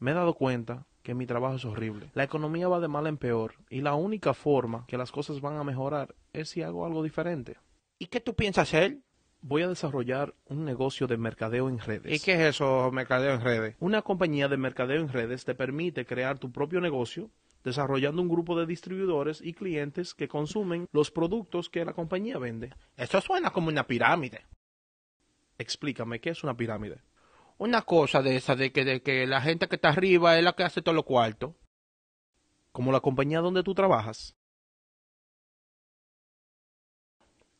Me he dado cuenta que mi trabajo es horrible. La economía va de mal en peor y la única forma que las cosas van a mejorar es si hago algo diferente. ¿Y qué tú piensas hacer? Voy a desarrollar un negocio de mercadeo en redes. ¿Y qué es eso, mercadeo en redes? Una compañía de mercadeo en redes te permite crear tu propio negocio desarrollando un grupo de distribuidores y clientes que consumen los productos que la compañía vende. ¡Eso suena como una pirámide. Explícame, ¿qué es una pirámide? Una cosa de esa, de que, de que la gente que está arriba es la que hace todo lo cuarto. Como la compañía donde tú trabajas.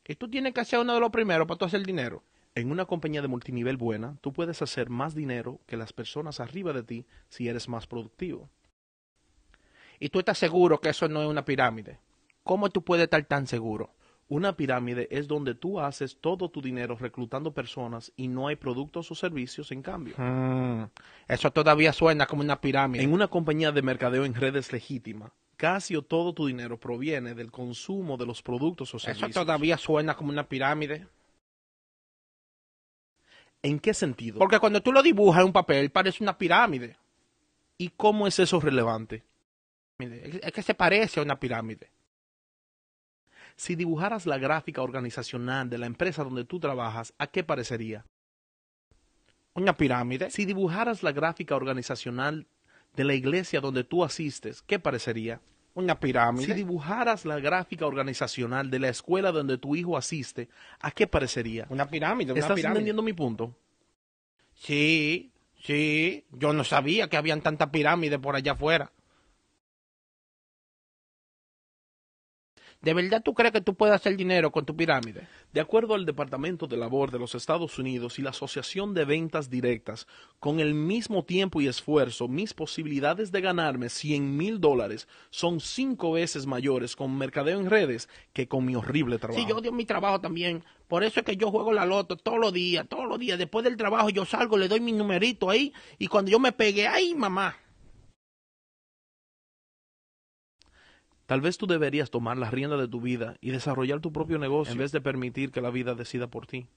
Y tú tienes que hacer uno de los primeros para tú hacer dinero. En una compañía de multinivel buena, tú puedes hacer más dinero que las personas arriba de ti si eres más productivo. Y tú estás seguro que eso no es una pirámide. ¿Cómo tú puedes estar tan seguro? Una pirámide es donde tú haces todo tu dinero reclutando personas y no hay productos o servicios en cambio. Mm, eso todavía suena como una pirámide. En una compañía de mercadeo en redes legítima, casi todo tu dinero proviene del consumo de los productos o servicios. Eso todavía suena como una pirámide. ¿En qué sentido? Porque cuando tú lo dibujas en un papel parece una pirámide. ¿Y cómo es eso relevante? Es que se parece a una pirámide. Si dibujaras la gráfica organizacional de la empresa donde tú trabajas, ¿a qué parecería? Una pirámide. Si dibujaras la gráfica organizacional de la iglesia donde tú asistes, ¿qué parecería? Una pirámide. Si dibujaras la gráfica organizacional de la escuela donde tu hijo asiste, ¿a qué parecería? Una pirámide. ¿Estás entendiendo mi punto? Sí, sí. Yo no sabía que habían tantas pirámides por allá afuera. ¿De verdad tú crees que tú puedes hacer dinero con tu pirámide? De acuerdo al Departamento de Labor de los Estados Unidos y la Asociación de Ventas Directas, con el mismo tiempo y esfuerzo, mis posibilidades de ganarme 100 mil dólares son cinco veces mayores con mercadeo en redes que con mi horrible trabajo. Sí, yo odio mi trabajo también. Por eso es que yo juego la loto todos los días, todos los días. Después del trabajo yo salgo, le doy mi numerito ahí y cuando yo me pegué, ¡ay, mamá! Tal vez tú deberías tomar las riendas de tu vida y desarrollar tu propio negocio en vez de permitir que la vida decida por ti.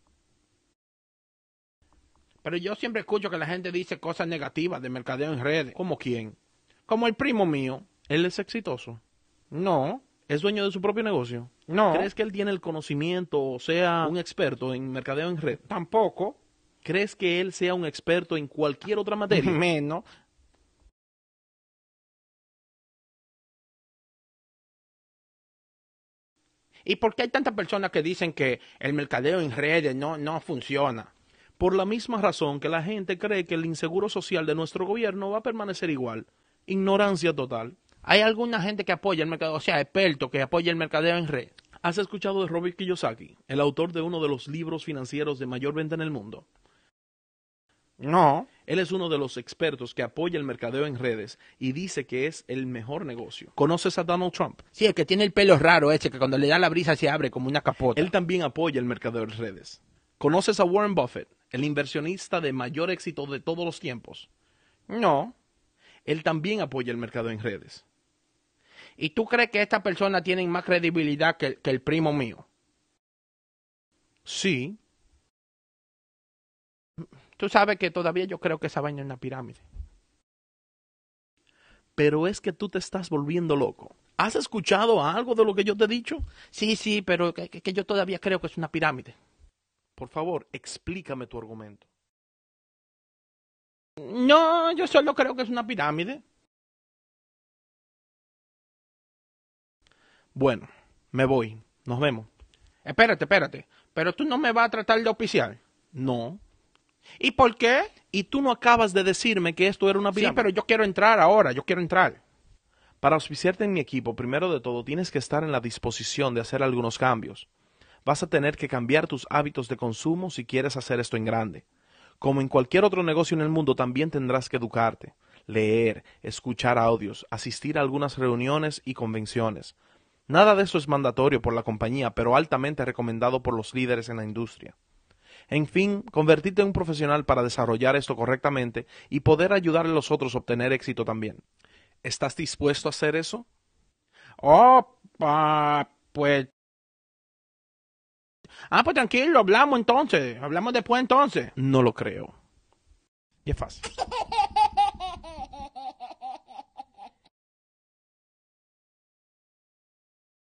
Pero yo siempre escucho que la gente dice cosas negativas de mercadeo en redes. ¿Como quién? Como el primo mío. Él es exitoso. No. ¿Es dueño de su propio negocio? No. ¿Crees que él tiene el conocimiento o sea un experto en mercadeo en red? Tampoco. ¿Crees que él sea un experto en cualquier otra materia? Menos. ¿Y por qué hay tantas personas que dicen que el mercadeo en redes no, no funciona? Por la misma razón que la gente cree que el inseguro social de nuestro gobierno va a permanecer igual. Ignorancia total. Hay alguna gente que apoya el mercadeo, o sea, experto que apoya el mercadeo en red. ¿Has escuchado de Robert Kiyosaki, el autor de uno de los libros financieros de mayor venta en el mundo? No. Él es uno de los expertos que apoya el mercadeo en redes y dice que es el mejor negocio. ¿Conoces a Donald Trump? Sí, el que tiene el pelo raro ese, que cuando le da la brisa se abre como una capota. Él también apoya el mercadeo en redes. ¿Conoces a Warren Buffett, el inversionista de mayor éxito de todos los tiempos? No. Él también apoya el mercado en redes. ¿Y tú crees que esta persona tiene más credibilidad que, que el primo mío? Sí, Tú sabes que todavía yo creo que esa vaina es una pirámide. Pero es que tú te estás volviendo loco. ¿Has escuchado algo de lo que yo te he dicho? Sí, sí, pero que, que yo todavía creo que es una pirámide. Por favor, explícame tu argumento. No, yo solo creo que es una pirámide. Bueno, me voy. Nos vemos. Espérate, espérate. Pero tú no me vas a tratar de oficial. No, ¿Y por qué? Y tú no acabas de decirme que esto era una vida. Sí, pero yo quiero entrar ahora, yo quiero entrar. Para auspiciarte en mi equipo, primero de todo, tienes que estar en la disposición de hacer algunos cambios. Vas a tener que cambiar tus hábitos de consumo si quieres hacer esto en grande. Como en cualquier otro negocio en el mundo, también tendrás que educarte, leer, escuchar audios, asistir a algunas reuniones y convenciones. Nada de eso es mandatorio por la compañía, pero altamente recomendado por los líderes en la industria. En fin, convertirte en un profesional para desarrollar esto correctamente y poder ayudar a los otros a obtener éxito también. ¿Estás dispuesto a hacer eso? Oh, pues... Ah, pues tranquilo, hablamos entonces. Hablamos después entonces. No lo creo. Y es fácil.